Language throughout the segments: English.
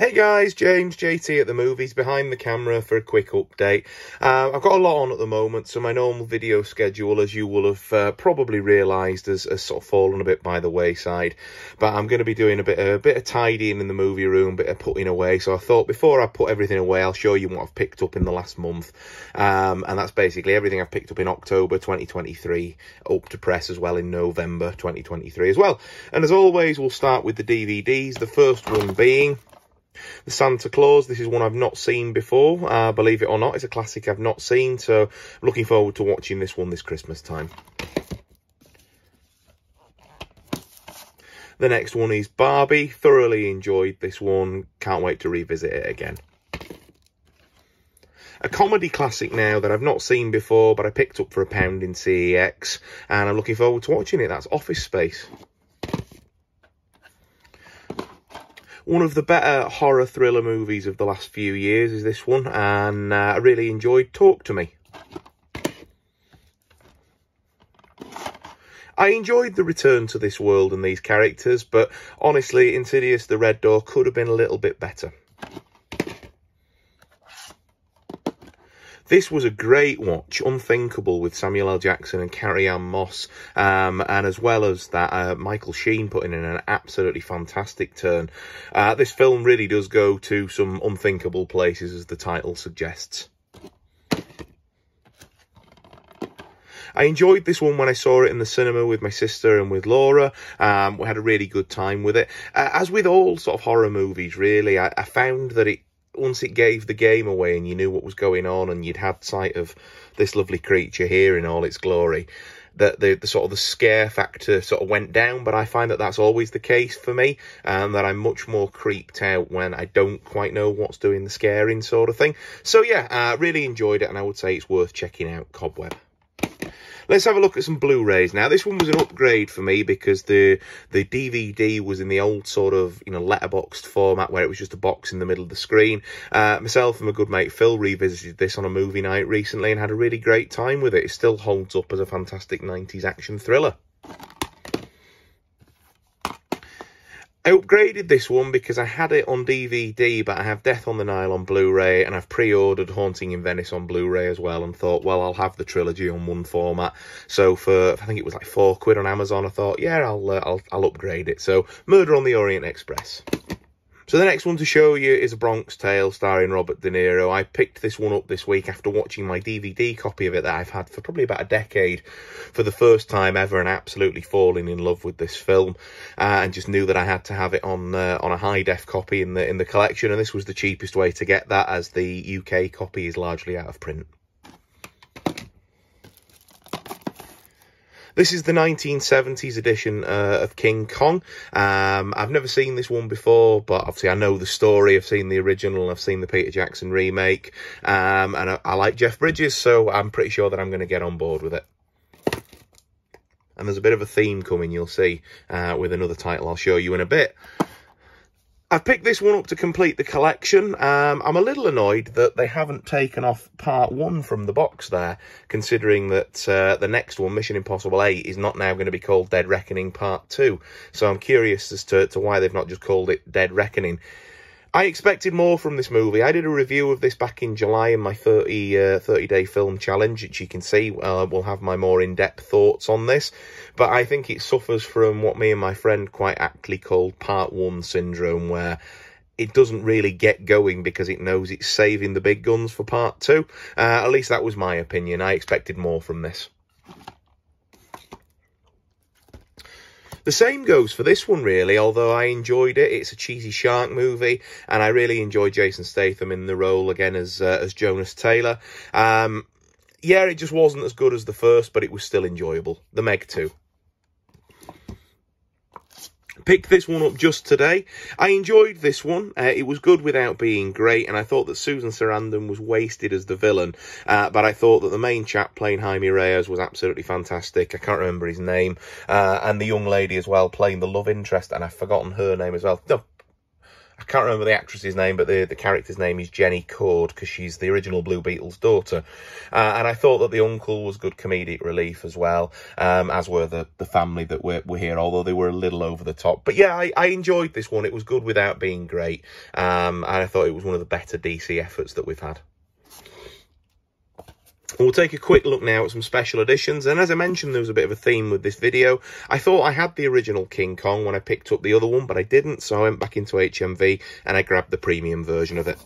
Hey guys, James JT at the movies behind the camera for a quick update. Uh, I've got a lot on at the moment, so my normal video schedule, as you will have uh, probably realised, has, has, sort of fallen a bit by the wayside. But I'm going to be doing a bit of, a bit of tidying in the movie room, bit of putting away. So I thought before I put everything away, I'll show you what I've picked up in the last month, um, and that's basically everything I've picked up in October 2023, up to press as well in November 2023 as well. And as always, we'll start with the DVDs. The first one being the Santa Claus, this is one I've not seen before, uh, believe it or not. It's a classic I've not seen, so looking forward to watching this one this Christmas time. The next one is Barbie. Thoroughly enjoyed this one. Can't wait to revisit it again. A comedy classic now that I've not seen before, but I picked up for a pound in CEX, and I'm looking forward to watching it. That's Office Space. one of the better horror thriller movies of the last few years is this one, and uh, I really enjoyed Talk to Me. I enjoyed the return to this world and these characters, but honestly, Insidious the Red Door could have been a little bit better. This was a great watch, Unthinkable, with Samuel L. Jackson and Carrie Ann Moss. Um, and as well as that, uh, Michael Sheen putting in an absolutely fantastic turn. Uh, this film really does go to some unthinkable places, as the title suggests. I enjoyed this one when I saw it in the cinema with my sister and with Laura. Um, we had a really good time with it. Uh, as with all sort of horror movies, really, I, I found that it once it gave the game away and you knew what was going on and you'd had sight of this lovely creature here in all its glory that the, the, sort of the scare factor sort of went down but i find that that's always the case for me and um, that i'm much more creeped out when i don't quite know what's doing the scaring sort of thing so yeah i uh, really enjoyed it and i would say it's worth checking out cobweb Let's have a look at some Blu-rays now. This one was an upgrade for me because the the DVD was in the old sort of you know letterboxed format where it was just a box in the middle of the screen. Uh, myself and my good mate Phil revisited this on a movie night recently and had a really great time with it. It still holds up as a fantastic 90s action thriller. I upgraded this one because I had it on DVD, but I have Death on the Nile on Blu-ray, and I've pre-ordered Haunting in Venice on Blu-ray as well, and thought, well, I'll have the trilogy on one format. So for, I think it was like four quid on Amazon, I thought, yeah, I'll, uh, I'll, I'll upgrade it. So Murder on the Orient Express. So the next one to show you is A Bronx Tale starring Robert De Niro. I picked this one up this week after watching my DVD copy of it that I've had for probably about a decade for the first time ever and absolutely falling in love with this film uh, and just knew that I had to have it on uh, on a high def copy in the in the collection and this was the cheapest way to get that as the UK copy is largely out of print. This is the 1970s edition uh, of King Kong. Um, I've never seen this one before, but obviously I know the story. I've seen the original, I've seen the Peter Jackson remake, um, and I, I like Jeff Bridges, so I'm pretty sure that I'm going to get on board with it and there's a bit of a theme coming you'll see uh, with another title I'll show you in a bit I've picked this one up to complete the collection. Um, I'm a little annoyed that they haven't taken off part one from the box there, considering that uh, the next one, Mission Impossible 8, is not now going to be called Dead Reckoning Part 2. So I'm curious as to, to why they've not just called it Dead Reckoning. I expected more from this movie. I did a review of this back in July in my 30, uh, 30 day film challenge, which you can see. Uh, we'll have my more in depth thoughts on this. But I think it suffers from what me and my friend quite aptly called part one syndrome, where it doesn't really get going because it knows it's saving the big guns for part two. Uh, at least that was my opinion. I expected more from this. The same goes for this one, really, although I enjoyed it. It's a cheesy shark movie, and I really enjoy Jason Statham in the role again as uh, as Jonas Taylor. Um, yeah, it just wasn't as good as the first, but it was still enjoyable. The Meg 2 picked this one up just today. I enjoyed this one. Uh, it was good without being great, and I thought that Susan Sarandon was wasted as the villain. Uh, but I thought that the main chap playing Jaime Reyes was absolutely fantastic. I can't remember his name. Uh, and the young lady as well playing the love interest, and I've forgotten her name as well. No, I can't remember the actress's name, but the, the character's name is Jenny Cord because she's the original Blue Beetle's daughter. Uh, and I thought that the uncle was good comedic relief as well, um, as were the, the family that were, were here, although they were a little over the top. But yeah, I, I enjoyed this one. It was good without being great. Um, and I thought it was one of the better DC efforts that we've had. We'll take a quick look now at some special editions, and as I mentioned, there was a bit of a theme with this video. I thought I had the original King Kong when I picked up the other one, but I didn't, so I went back into HMV and I grabbed the premium version of it.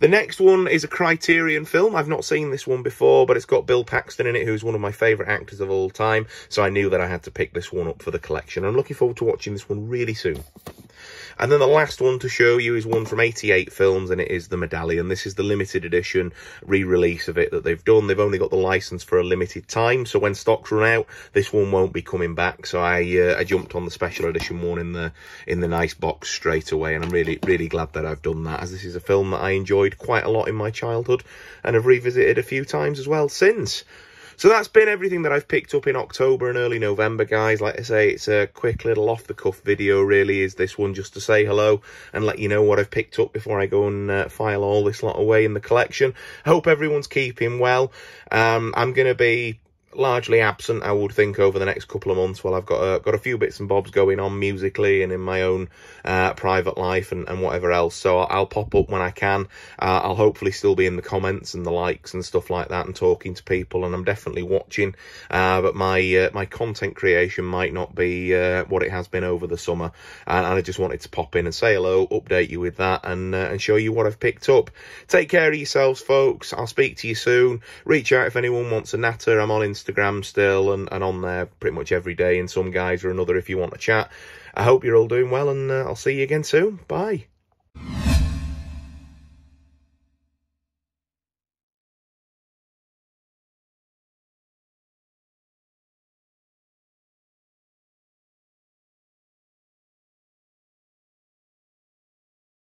The next one is a Criterion film. I've not seen this one before, but it's got Bill Paxton in it, who's one of my favourite actors of all time, so I knew that I had to pick this one up for the collection. I'm looking forward to watching this one really soon. And then the last one to show you is one from 88 Films, and it is The Medallion. This is the limited edition re-release of it that they've done. They've only got the license for a limited time, so when stocks run out, this one won't be coming back. So I uh, I jumped on the special edition one in the in the nice box straight away, and I'm really really glad that I've done that, as this is a film that I enjoyed quite a lot in my childhood, and have revisited a few times as well since. So that's been everything that I've picked up in October and early November, guys. Like I say, it's a quick little off-the-cuff video, really, is this one, just to say hello and let you know what I've picked up before I go and uh, file all this lot away in the collection. I hope everyone's keeping well. Um, I'm going to be largely absent, I would think, over the next couple of months. While I've got uh, got a few bits and bobs going on musically and in my own uh, private life and, and whatever else. So I'll, I'll pop up when I can. Uh, I'll hopefully still be in the comments and the likes and stuff like that and talking to people. And I'm definitely watching, uh, but my uh, my content creation might not be uh, what it has been over the summer. And, I just wanted to pop in and say hello, update you with that, and and show you what I've picked up. Take care of yourselves, folks. I'll speak to you soon. Reach out if anyone wants a natter. I'm on Instagram Instagram still and, and on there pretty much every day in some guise or another if you want to chat. I hope you're all doing well and uh, I'll see you again soon. Bye.